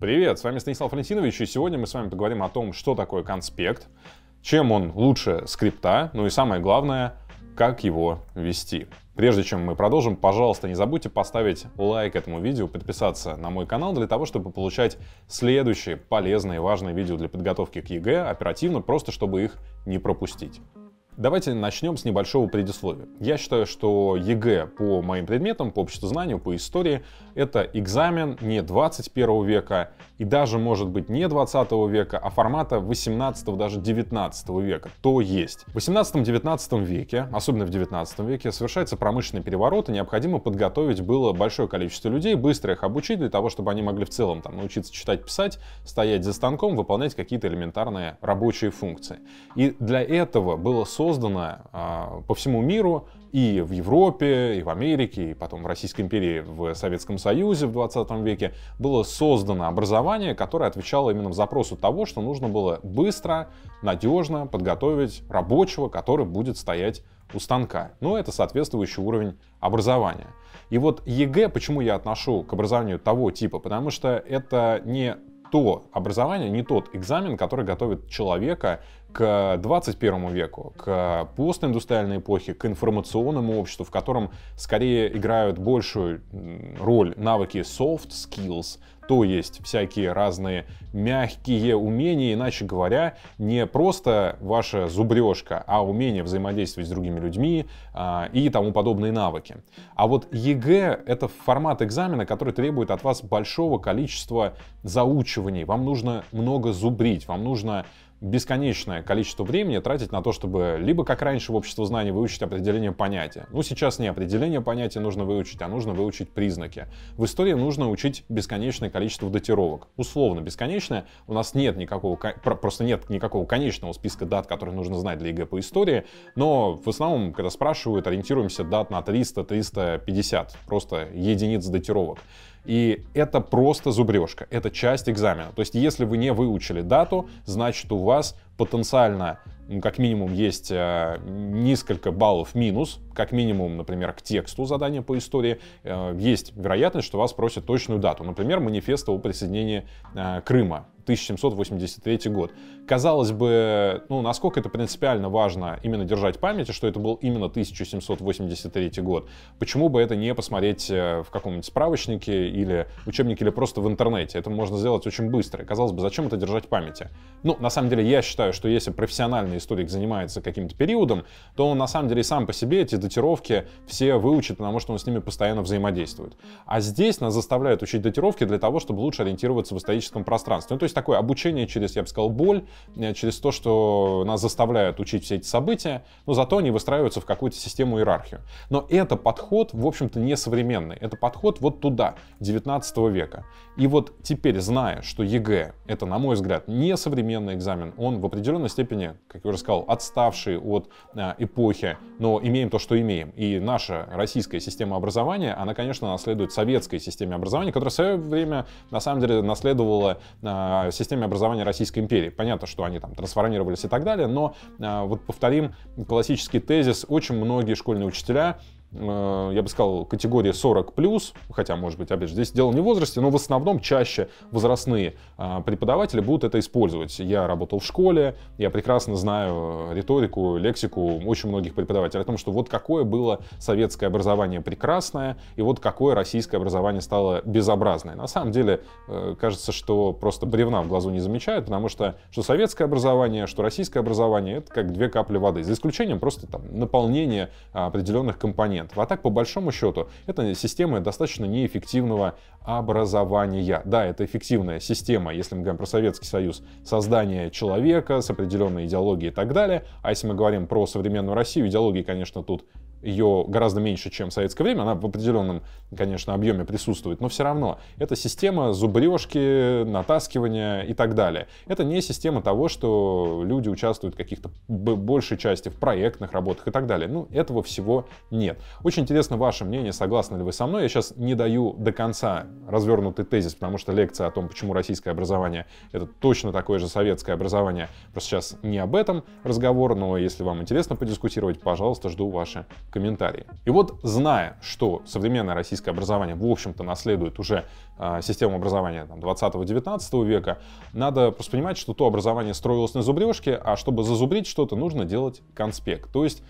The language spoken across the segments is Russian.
Привет, с вами Станислав Валентинович, и сегодня мы с вами поговорим о том, что такое конспект, чем он лучше скрипта, ну и самое главное, как его вести. Прежде чем мы продолжим, пожалуйста, не забудьте поставить лайк этому видео, подписаться на мой канал для того, чтобы получать следующие полезные и важные видео для подготовки к ЕГЭ оперативно, просто чтобы их не пропустить. Давайте начнем с небольшого предисловия. Я считаю, что ЕГЭ по моим предметам, по обществознанию, по истории — это экзамен не 21 века и даже, может быть, не 20 века, а формата 18 даже 19 века. То есть в 18-19 веке, особенно в 19 веке, совершается промышленный переворот, и необходимо подготовить было большое количество людей, быстро их обучить для того, чтобы они могли в целом там, научиться читать, писать, стоять за станком, выполнять какие-то элементарные рабочие функции. И для этого было создано создана по всему миру, и в Европе, и в Америке, и потом в Российской империи, в Советском Союзе в 20 веке было создано образование, которое отвечало именно запросу того, что нужно было быстро, надежно подготовить рабочего, который будет стоять у станка. Ну, это соответствующий уровень образования. И вот ЕГЭ, почему я отношу к образованию того типа? Потому что это не то образование, не тот экзамен, который готовит человека к 21 веку, к постиндустриальной эпохе, к информационному обществу, в котором скорее играют большую роль навыки soft skills, то есть всякие разные мягкие умения, иначе говоря, не просто ваша зубрежка, а умение взаимодействовать с другими людьми а, и тому подобные навыки. А вот ЕГЭ — это формат экзамена, который требует от вас большого количества заучиваний. Вам нужно много зубрить, вам нужно бесконечное количество времени тратить на то, чтобы либо, как раньше в обществе знаний, выучить определение понятия. Ну, сейчас не определение понятия нужно выучить, а нужно выучить признаки. В истории нужно учить бесконечное количество датировок. Условно бесконечное. У нас нет никакого, просто нет никакого конечного списка дат, которые нужно знать для ЕГЭ по истории, но в основном, когда спрашивают, ориентируемся дат на 300-350, просто единиц датировок. И это просто зубрежка, это часть экзамена. То есть, если вы не выучили дату, значит у вас потенциально как минимум есть э, несколько баллов минус, как минимум, например, к тексту задания по истории, э, есть вероятность, что вас просят точную дату. Например, манифеста о присоединении э, Крыма, 1783 год. Казалось бы, ну, насколько это принципиально важно именно держать в памяти, что это был именно 1783 год. Почему бы это не посмотреть в каком-нибудь справочнике или учебнике, или просто в интернете? Это можно сделать очень быстро. Казалось бы, зачем это держать в памяти? Ну, на самом деле, я считаю, считаю, что если профессиональный историк занимается каким-то периодом, то он на самом деле сам по себе эти датировки все выучит, потому что он с ними постоянно взаимодействует. А здесь нас заставляют учить датировки для того, чтобы лучше ориентироваться в историческом пространстве. Ну, то есть такое обучение через, я бы сказал, боль, э, через то, что нас заставляют учить все эти события, но зато они выстраиваются в какую-то систему иерархию. Но это подход, в общем-то, не современный. Это подход вот туда, 19 века. И вот теперь, зная, что ЕГЭ — это, на мой взгляд, не современный экзамен, он в определенной степени, как я уже сказал, отставший от э, эпохи, но имеем то, что имеем. И наша российская система образования, она, конечно, наследует советской системе образования, которая в свое время, на самом деле, наследовала э, системе образования Российской империи. Понятно, что они там трансформировались и так далее, но э, вот повторим классический тезис, очень многие школьные учителя Э, я бы сказал, категория 40 плюс, хотя, может быть, опять же, здесь дело не в возрасте, но в основном чаще возрастные э, преподаватели будут это использовать. Я работал в школе, я прекрасно знаю э, риторику, лексику очень многих преподавателей о том, что вот какое было советское образование прекрасное, и вот какое российское образование стало безобразное. На самом деле, кажется, что просто бревна в глазу не замечают, потому что что советское образование, что российское образование — это как две капли воды, за исключением просто там наполнения определенных компонентов моментов. А так, по большому счету, это система достаточно неэффективного образования. Да, это эффективная система, если мы говорим про Советский Союз, создание человека с определенной идеологией и так далее. А если мы говорим про современную Россию, идеологии, конечно, тут ее гораздо меньше, чем в советское время, она в определенном, конечно, объеме присутствует, но все равно это система зубрежки, натаскивания и так далее. Это не система того, что люди участвуют в каких-то большей части в проектных работах и так далее. Ну, этого всего нет. Очень интересно ваше мнение, согласны ли вы со мной. Я сейчас не даю до конца развернутый тезис, потому что лекция о том, почему российское образование — это точно такое же советское образование, просто сейчас не об этом разговор, но если вам интересно подискутировать, пожалуйста, жду ваши комментарии. И вот зная, что современное российское образование, в общем-то, наследует уже э, систему образования там 20-19 века, надо просто понимать, что то образование строилось на зубрежке, а чтобы зазубрить что-то, нужно делать конспект. То есть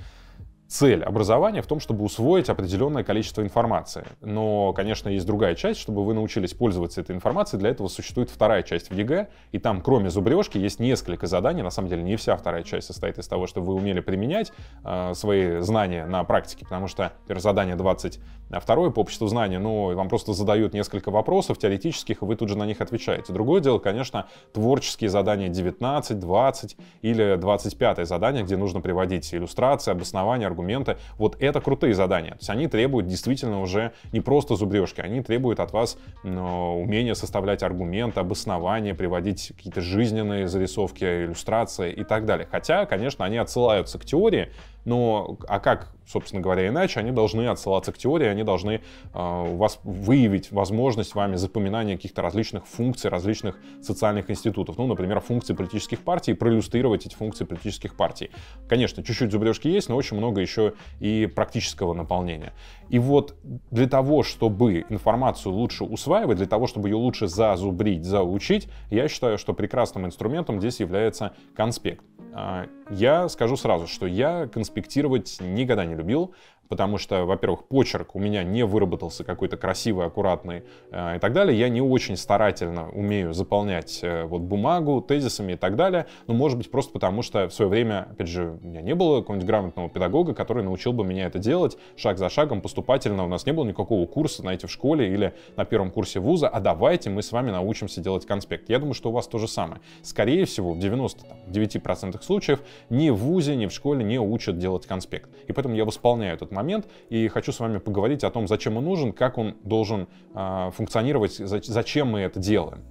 цель образования в том, чтобы усвоить определенное количество информации. Но, конечно, есть другая часть, чтобы вы научились пользоваться этой информацией. Для этого существует вторая часть в ЕГЭ, и там, кроме зубрежки, есть несколько заданий. На самом деле, не вся вторая часть состоит из того, чтобы вы умели применять э, свои знания на практике, потому что, например, задание 22 а по обществу знания, ну, вам просто задают несколько вопросов теоретических, и вы тут же на них отвечаете. Другое дело, конечно, творческие задания 19, 20 или 25 задание, где нужно приводить иллюстрации, обоснования, аргументы аргументы. Вот это крутые задания. То есть они требуют действительно уже не просто зубрежки, они требуют от вас умения составлять аргументы, обоснования, приводить какие-то жизненные зарисовки, иллюстрации и так далее. Хотя, конечно, они отсылаются к теории, но а как, собственно говоря, иначе? Они должны отсылаться к теории, они должны э, а, вас выявить возможность вами запоминания каких-то различных функций, различных социальных институтов. Ну, например, функции политических партий, проиллюстрировать эти функции политических партий. Конечно, чуть-чуть зубрежки есть, но очень много еще и практического наполнения. И вот для того, чтобы информацию лучше усваивать, для того, чтобы ее лучше зазубрить, заучить, я считаю, что прекрасным инструментом здесь является конспект. А, я скажу сразу, что я конспектировать никогда не любил потому что, во-первых, почерк у меня не выработался какой-то красивый, аккуратный э, и так далее. Я не очень старательно умею заполнять э, вот бумагу тезисами и так далее. Но, ну, может быть, просто потому что в свое время, опять же, у меня не было какого-нибудь грамотного педагога, который научил бы меня это делать шаг за шагом, поступательно. У нас не было никакого курса, знаете, в школе или на первом курсе вуза, а давайте мы с вами научимся делать конспект. Я думаю, что у вас то же самое. Скорее всего, в 99% случаев ни в вузе, ни в школе не учат делать конспект. И поэтому я восполняю этот момент момент, и хочу с вами поговорить о том, зачем он нужен, как он должен а, функционировать, зачем мы это делаем.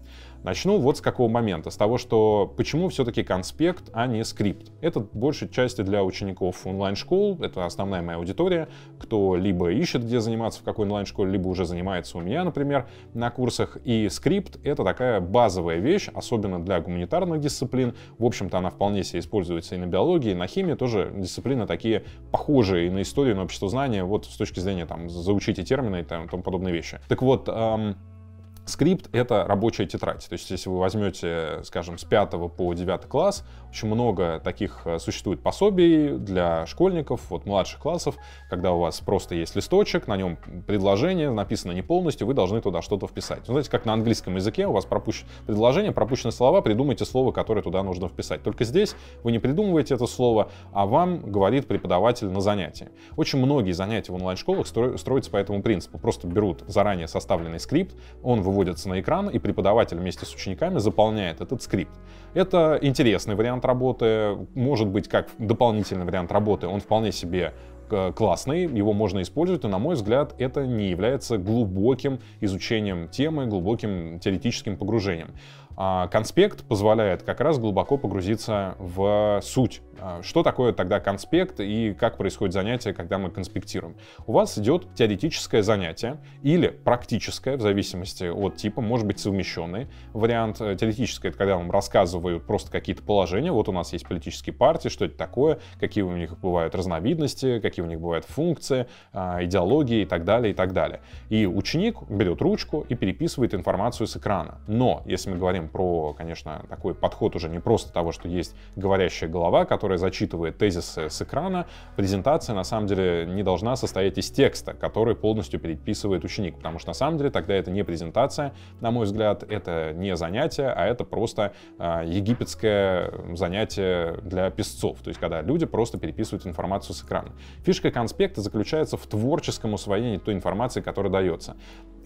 Начну вот с какого момента, с того, что почему все-таки конспект, а не скрипт. Это большей части для учеников онлайн-школ, это основная моя аудитория, кто либо ищет, где заниматься в какой онлайн-школе, либо уже занимается у меня, например, на курсах. И скрипт — это такая базовая вещь, особенно для гуманитарных дисциплин. В общем-то, она вполне себе используется и на биологии, и на химии, тоже дисциплины такие похожие и на историю, и на общество знания, вот с точки зрения там заучите термины и тому подобные вещи. Так вот, эм, Скрипт — это рабочая тетрадь. То есть если вы возьмете, скажем, с 5 по 9 класс, очень много таких э, существует пособий для школьников, вот младших классов, когда у вас просто есть листочек, на нем предложение, написано не полностью, вы должны туда что-то вписать. Ну, знаете, как на английском языке у вас пропущено предложение, пропущены слова, придумайте слово, которое туда нужно вписать. Только здесь вы не придумываете это слово, а вам говорит преподаватель на занятии. Очень многие занятия в онлайн-школах строятся по этому принципу. Просто берут заранее составленный скрипт, он выводится на экран, и преподаватель вместе с учениками заполняет этот скрипт. Это интересный вариант вариант работы может быть как дополнительный вариант работы, он вполне себе э, классный, его можно использовать, но, на мой взгляд, это не является глубоким изучением темы, глубоким теоретическим погружением. А, конспект позволяет как раз глубоко погрузиться в суть. А, что такое тогда конспект и как происходит занятие, когда мы конспектируем? У вас идет теоретическое занятие или практическое, в зависимости от типа, может быть совмещенный вариант. Э, теоретическое — это когда вам рассказывают просто какие-то положения. Вот у нас есть политические партии, что это такое, какие у них бывают разновидности, какие у них бывают функции, а, идеологии и так далее, и так далее. И ученик берет ручку и переписывает информацию с экрана. Но если мы говорим про, конечно, такой подход уже не просто того, что есть говорящая голова, которая зачитывает тезисы с экрана. Презентация, на самом деле, не должна состоять из текста, который полностью переписывает ученик, потому что, на самом деле, тогда это не презентация, на мой взгляд, это не занятие, а это просто э, египетское занятие для песцов, то есть когда люди просто переписывают информацию с экрана. Фишка конспекта заключается в творческом усвоении той информации, которая дается.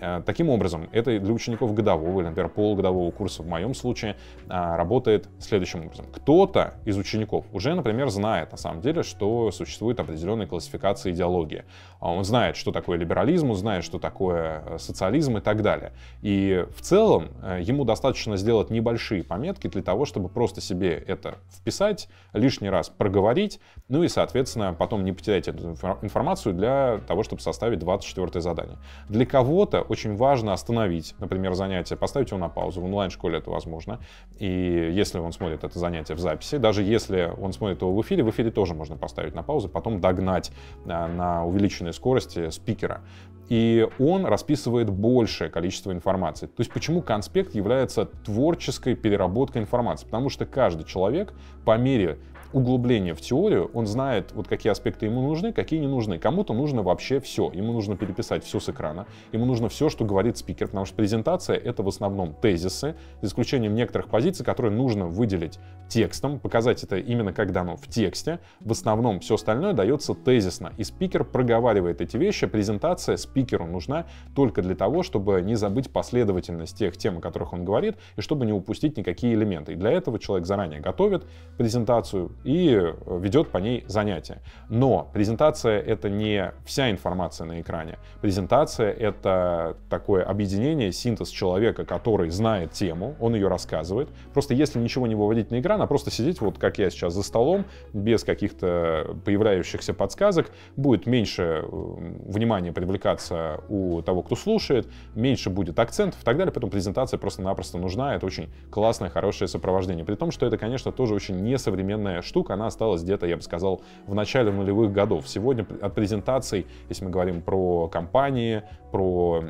Э, таким образом, это для учеников годового или, например, полугодового курса в моем случае э, работает следующим образом. Кто-то из учеников уже, например, знает на самом деле, что существует определенная классификация идеологии. А он знает, что такое либерализм, он знает, что такое э, социализм и так далее. И в целом ему достаточно сделать небольшие пометки для того, чтобы просто себе это вписать, лишний раз проговорить, ну и, соответственно, потом не потерять эту информацию для того, чтобы составить 24 задание. Для кого-то очень важно остановить, например, занятие, поставить его на паузу. В онлайн-школе это возможно. И если он смотрит это занятие в записи, даже если он смотрит его в эфире, в эфире тоже можно поставить на паузу, потом догнать а, на увеличенной скорости спикера. И он расписывает большее количество информации. То есть почему конспект является творческой переработкой информации? Потому что каждый человек по мере углубление в теорию, он знает, вот какие аспекты ему нужны, какие не нужны. Кому-то нужно вообще все. Ему нужно переписать все с экрана, ему нужно все, что говорит спикер, потому что презентация — это в основном тезисы, за исключением некоторых позиций, которые нужно выделить текстом, показать это именно как дано в тексте. В основном все остальное дается тезисно, и спикер проговаривает эти вещи. Презентация спикеру нужна только для того, чтобы не забыть последовательность тех тем, о которых он говорит, и чтобы не упустить никакие элементы. И для этого человек заранее готовит презентацию, и э, ведет по ней занятия. Но презентация — это не вся информация на экране. Презентация — это такое объединение, синтез человека, который знает тему, он ее рассказывает. Просто если ничего не выводить на экран, а просто сидеть, вот как я сейчас за столом, без каких-то появляющихся подсказок, будет меньше э, внимания привлекаться у того, кто слушает, меньше будет акцентов и так далее. Поэтому презентация просто-напросто нужна. Это очень классное, хорошее сопровождение. При том, что это, конечно, тоже очень несовременная штука штук, она осталась где-то, я бы сказал, в начале нулевых годов. Сегодня от презентаций, если мы говорим про компании, про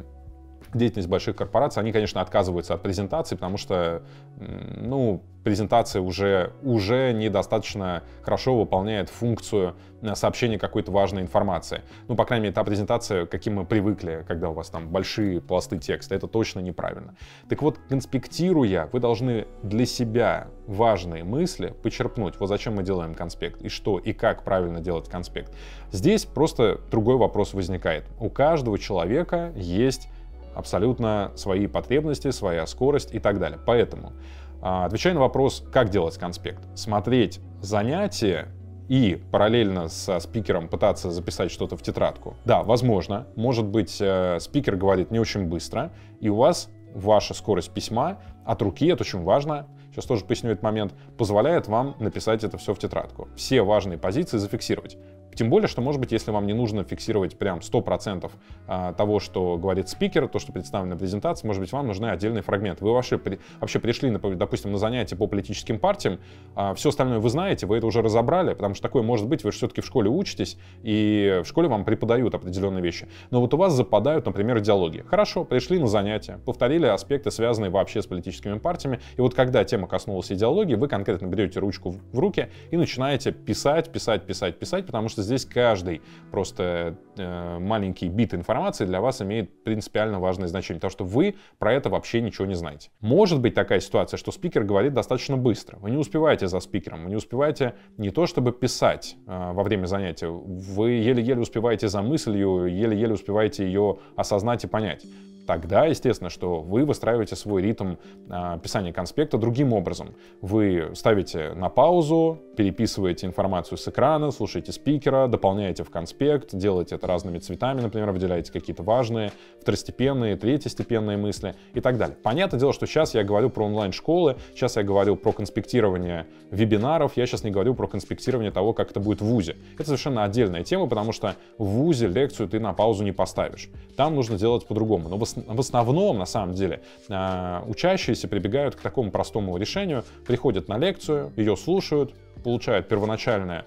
деятельность больших корпораций, они, конечно, отказываются от презентации, потому что, ну, презентация уже, уже недостаточно хорошо выполняет функцию э, сообщения какой-то важной информации. Ну, по крайней мере, та презентация, каким мы привыкли, когда у вас там большие пласты текста, это точно неправильно. Так вот, конспектируя, вы должны для себя важные мысли почерпнуть. Вот зачем мы делаем конспект и что, и как правильно делать конспект. Здесь просто другой вопрос возникает. У каждого человека есть абсолютно свои потребности, своя скорость и так далее. Поэтому, а, отвечая на вопрос, как делать конспект, смотреть занятия и параллельно со спикером пытаться записать что-то в тетрадку. Да, возможно, может быть, э, спикер говорит не очень быстро, и у вас ваша скорость письма от руки, это очень важно, сейчас тоже поясню этот момент, позволяет вам написать это все в тетрадку. Все важные позиции зафиксировать. Тем более, что, может быть, если вам не нужно фиксировать прям 100% а, того, что говорит спикер, то, что представлено в презентации, может быть, вам нужны отдельные фрагменты. Вы вообще, вообще пришли, допустим, на занятия по политическим партиям, а, все остальное вы знаете, вы это уже разобрали, потому что такое может быть, вы же все-таки в школе учитесь, и в школе вам преподают определенные вещи. Но вот у вас западают, например, идеологии. Хорошо, пришли на занятия, повторили аспекты, связанные вообще с политическими партиями, и вот когда тема коснулась идеологии, вы конкретно берете ручку в руки и начинаете писать, писать, писать, писать, потому что здесь каждый просто э, маленький бит информации для вас имеет принципиально важное значение, потому что вы про это вообще ничего не знаете. Может быть такая ситуация, что спикер говорит достаточно быстро, вы не успеваете за спикером, вы не успеваете не то чтобы писать э, во время занятия, вы еле-еле успеваете за мыслью, еле-еле успеваете ее осознать и понять. Тогда, естественно, что вы выстраиваете свой ритм а, писания конспекта другим образом. Вы ставите на паузу, переписываете информацию с экрана, слушаете спикера, дополняете в конспект, делаете это разными цветами, например, выделяете какие-то важные, второстепенные, третьестепенные мысли и так далее. Понятное дело, что сейчас я говорю про онлайн-школы, сейчас я говорю про конспектирование вебинаров, я сейчас не говорю про конспектирование того, как это будет в ВУЗе. Это совершенно отдельная тема, потому что в ВУЗе лекцию ты на паузу не поставишь. Там нужно делать по-другому. Но в в основном, на самом деле, э, учащиеся прибегают к такому простому решению, приходят на лекцию, ее слушают, получают первоначальное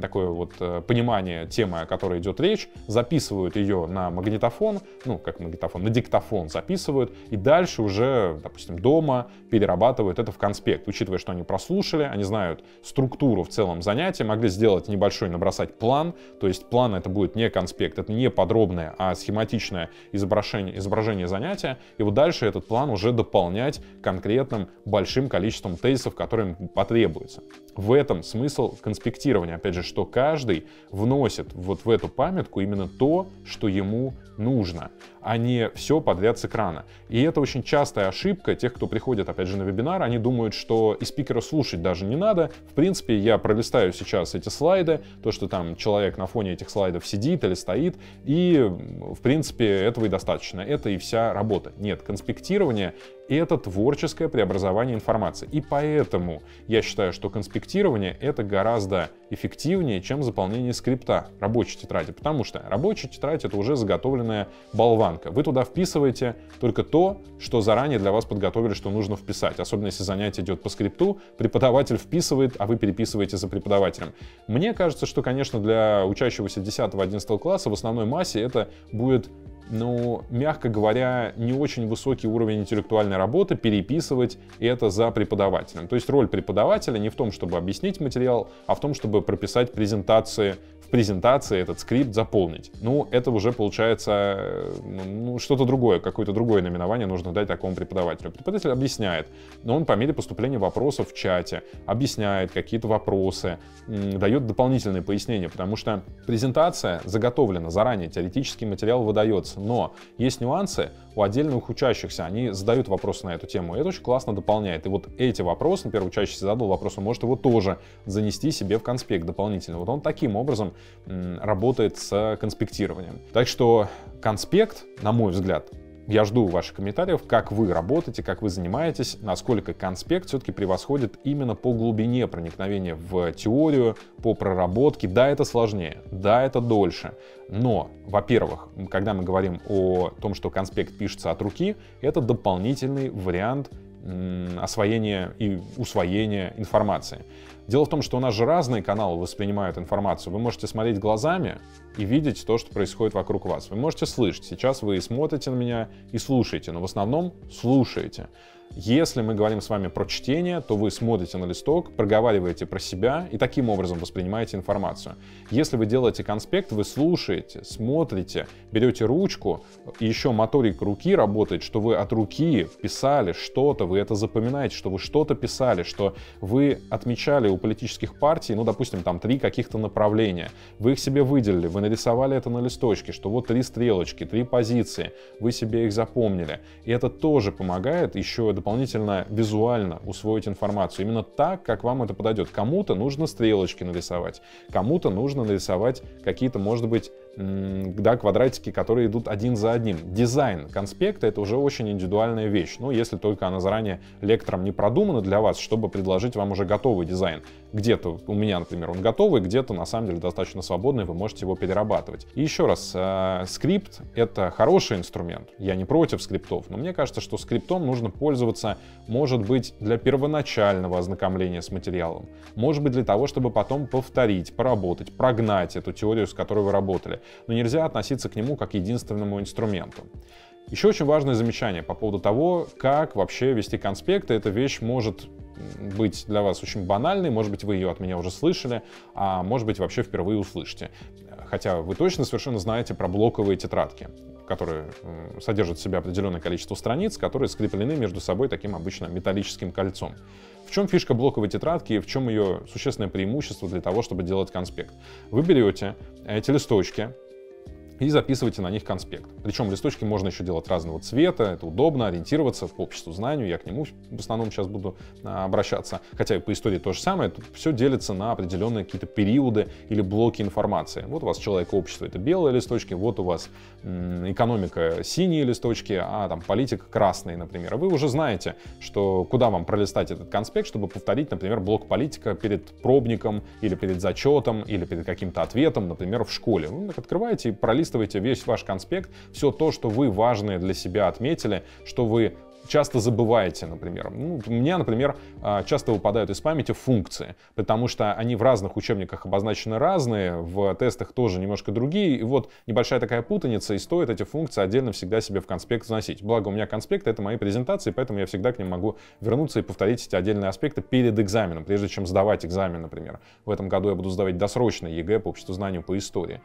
такое вот э, понимание темы, о которой идет речь, записывают ее на магнитофон, ну, как магнитофон, на диктофон записывают, и дальше уже, допустим, дома перерабатывают это в конспект, учитывая, что они прослушали, они знают структуру в целом занятия, могли сделать небольшой, набросать план, то есть план это будет не конспект, это не подробное, а схематичное изображение, изображение занятия, и вот дальше этот план уже дополнять конкретным большим количеством тезисов, которые им потребуется. В этом смысл конспектирования опять же, что каждый вносит вот в эту памятку именно то, что ему нужно, а не все подряд с экрана. И это очень частая ошибка тех, кто приходит, опять же, на вебинар. Они думают, что и спикера слушать даже не надо. В принципе, я пролистаю сейчас эти слайды, то, что там человек на фоне этих слайдов сидит или стоит, и, в принципе, этого и достаточно. Это и вся работа. Нет, конспектирование — это творческое преобразование информации. И поэтому я считаю, что конспектирование это гораздо эффективнее, чем заполнение скрипта рабочей тетради. Потому что рабочая тетрадь это уже заготовленная болванка. Вы туда вписываете только то, что заранее для вас подготовили, что нужно вписать. Особенно если занятие идет по скрипту, преподаватель вписывает, а вы переписываете за преподавателем. Мне кажется, что, конечно, для учащегося 10-11 класса в основной массе это будет ну, мягко говоря, не очень высокий уровень интеллектуальной работы переписывать это за преподавателем. То есть роль преподавателя не в том, чтобы объяснить материал, а в том, чтобы прописать презентации в презентации этот скрипт заполнить. Ну, это уже получается э, ну, что-то другое, какое-то другое наименование нужно дать такому преподавателю. Преподаватель объясняет, но он по мере поступления вопросов в чате объясняет какие-то вопросы, дает дополнительные пояснения, потому что презентация заготовлена заранее, теоретический материал выдается, но есть нюансы у отдельных учащихся, они задают вопросы на эту тему, и это очень классно дополняет. И вот эти вопросы, например, учащийся задал вопрос, он может его тоже занести себе в конспект дополнительно. Вот он таким образом работает с конспектированием. Так что конспект, на мой взгляд, я жду ваших комментариев, как вы работаете, как вы занимаетесь, насколько конспект все-таки превосходит именно по глубине проникновения в теорию, по проработке. Да, это сложнее, да, это дольше. Но, во-первых, когда мы говорим о том, что конспект пишется от руки, это дополнительный вариант освоения и усвоения информации. Дело в том, что у нас же разные каналы воспринимают информацию. Вы можете смотреть глазами и видеть то, что происходит вокруг вас. Вы можете слышать. Сейчас вы смотрите на меня и слушаете, но в основном слушаете. Если мы говорим с вами про чтение, то вы смотрите на листок, проговариваете про себя и таким образом воспринимаете информацию. Если вы делаете конспект, вы слушаете, смотрите, берете ручку, и еще моторик руки работает, что вы от руки писали что-то, вы это запоминаете, что вы что-то писали, что вы отмечали у политических партий, ну, допустим, там три каких-то направления. Вы их себе выделили, вы нарисовали это на листочке, что вот три стрелочки, три позиции, вы себе их запомнили. И это тоже помогает еще дополнительно визуально усвоить информацию. Именно так, как вам это подойдет. Кому-то нужно стрелочки нарисовать, кому-то нужно нарисовать какие-то, может быть, да, квадратики, которые идут один за одним. Дизайн конспекта — это уже очень индивидуальная вещь. Ну, если только она заранее лектором не продумана для вас, чтобы предложить вам уже готовый дизайн. Где-то у меня, например, он готовый, где-то на самом деле достаточно свободный, вы можете его перерабатывать. И еще раз, э, скрипт — это хороший инструмент. Я не против скриптов, но мне кажется, что скриптом нужно пользоваться, может быть, для первоначального ознакомления с материалом, может быть, для того, чтобы потом повторить, поработать, прогнать эту теорию, с которой вы работали. Но нельзя относиться к нему как единственному инструменту. Еще очень важное замечание по поводу того, как вообще вести конспекты. Эта вещь может быть для вас очень банальной, может быть, вы ее от меня уже слышали, а может быть, вообще впервые услышите. Хотя вы точно совершенно знаете про блоковые тетрадки, которые содержат в себе определенное количество страниц, которые скреплены между собой таким обычно металлическим кольцом. В чем фишка блоковой тетрадки и в чем ее существенное преимущество для того, чтобы делать конспект? Вы берете э, эти листочки, и записывайте на них конспект. Причем листочки можно еще делать разного цвета, это удобно, ориентироваться по обществу знанию, я к нему в основном сейчас буду а, обращаться, хотя и по истории то же самое, тут все делится на определенные какие-то периоды или блоки информации. Вот у вас человек общества — это белые листочки, вот у вас экономика — синие листочки, а там политика — красные, например. вы уже знаете, что куда вам пролистать этот конспект, чтобы повторить, например, блок политика перед пробником или перед зачетом или перед каким-то ответом, например, в школе. Вы так открываете и пролистываете пролистывайте весь ваш конспект, все то, что вы важное для себя отметили, что вы часто забываете, например. Ну, у меня, например, а, часто выпадают из памяти функции, потому что они в разных учебниках обозначены разные, в тестах тоже немножко другие, и вот небольшая такая путаница, и стоит эти функции отдельно всегда себе в конспект заносить. Благо, у меня конспект — это мои презентации, поэтому я всегда к ним могу вернуться и повторить эти отдельные аспекты перед экзаменом, прежде чем сдавать экзамен, например. В этом году я буду сдавать досрочно ЕГЭ по обществу знанию по истории.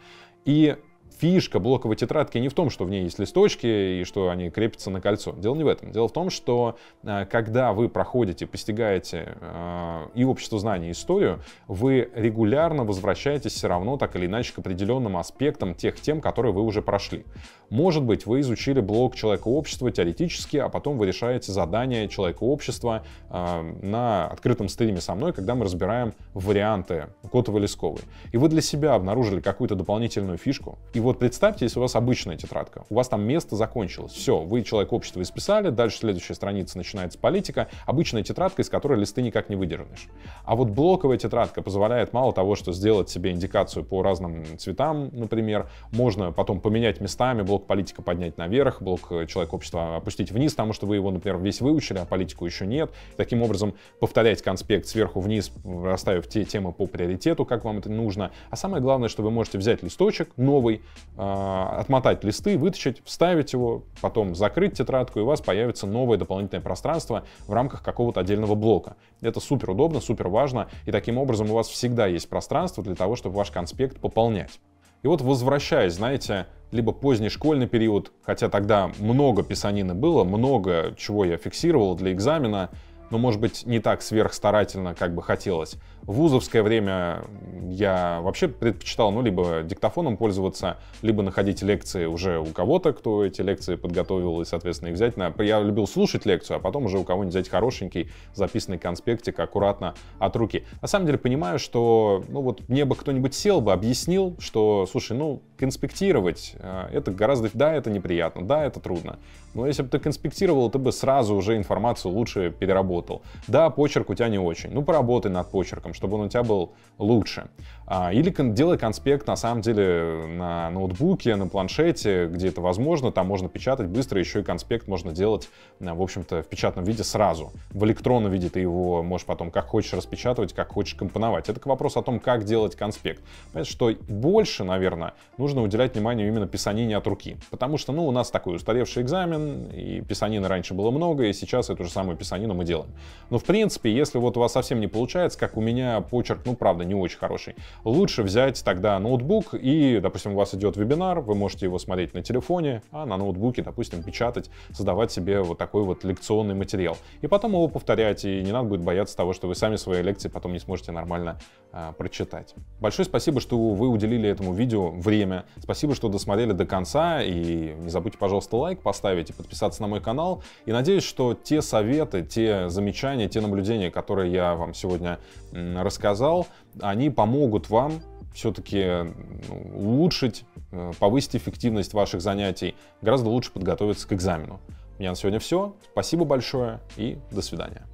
И фишка блоковой тетрадки не в том, что в ней есть листочки и что они крепятся на кольцо. Дело не в этом. Дело в том, что э, когда вы проходите, постигаете э, и общество знаний, и историю, вы регулярно возвращаетесь все равно так или иначе к определенным аспектам тех тем, которые вы уже прошли. Может быть, вы изучили блок человека общества теоретически, а потом вы решаете задание человека общества э, на открытом стриме со мной, когда мы разбираем варианты Котова-Лесковой. И вы для себя обнаружили какую-то дополнительную фишку, и вот вот представьте, если у вас обычная тетрадка, у вас там место закончилось, все, вы человек общества исписали, дальше следующая страница начинается политика, обычная тетрадка, из которой листы никак не выдернешь. А вот блоковая тетрадка позволяет мало того, что сделать себе индикацию по разным цветам, например, можно потом поменять местами, блок политика поднять наверх, блок э, человек общества опустить вниз, потому что вы его, например, весь выучили, а политику еще нет. Таким образом, повторять конспект сверху вниз, расставив те темы по приоритету, как вам это нужно. А самое главное, что вы можете взять листочек новый, а, отмотать листы, вытащить, вставить его, потом закрыть тетрадку, и у вас появится новое дополнительное пространство в рамках какого-то отдельного блока. Это супер удобно, супер важно, и таким образом у вас всегда есть пространство для того, чтобы ваш конспект пополнять. И вот возвращаясь, знаете, либо поздний школьный период, хотя тогда много писанины было, много чего я фиксировал для экзамена, но, ну, может быть, не так сверхстарательно, как бы хотелось. В вузовское время я вообще предпочитал, ну, либо диктофоном пользоваться, либо находить лекции уже у кого-то, кто эти лекции подготовил, и, соответственно, их взять. На... Я любил слушать лекцию, а потом уже у кого-нибудь взять хорошенький записанный конспектик аккуратно от руки. На самом деле понимаю, что, ну, вот мне бы кто-нибудь сел бы, объяснил, что, слушай, ну, конспектировать, э, это гораздо, да, это неприятно, да, это трудно. Но если бы ты конспектировал, ты бы сразу уже информацию лучше переработал. Да, почерк у тебя не очень, ну поработай над почерком, чтобы он у тебя был лучше. А, или делай конспект на самом деле на ноутбуке, на планшете, где это возможно, там можно печатать быстро, еще и конспект можно делать, э, в общем-то, в печатном виде сразу. В электронном виде ты его можешь потом как хочешь распечатывать, как хочешь компоновать. Это к вопросу о том, как делать конспект. Понятно, что больше, наверное, нужно нужно уделять внимание именно писанине от руки. Потому что, ну, у нас такой устаревший экзамен, и писанины раньше было много, и сейчас эту же самую писанину мы делаем. Но, в принципе, если вот у вас совсем не получается, как у меня почерк, ну, правда, не очень хороший, лучше взять тогда ноутбук и, допустим, у вас идет вебинар, вы можете его смотреть на телефоне, а на ноутбуке, допустим, печатать, создавать себе вот такой вот лекционный материал. И потом его повторять, и не надо будет бояться того, что вы сами свои лекции потом не сможете нормально а, прочитать. Большое спасибо, что вы уделили этому видео время, Спасибо, что досмотрели до конца. И не забудьте, пожалуйста, лайк поставить и подписаться на мой канал. И надеюсь, что те советы, те замечания, те наблюдения, которые я вам сегодня рассказал, они помогут вам все-таки ну, улучшить, э, повысить эффективность ваших занятий, гораздо лучше подготовиться к экзамену. У меня на сегодня все. Спасибо большое и до свидания.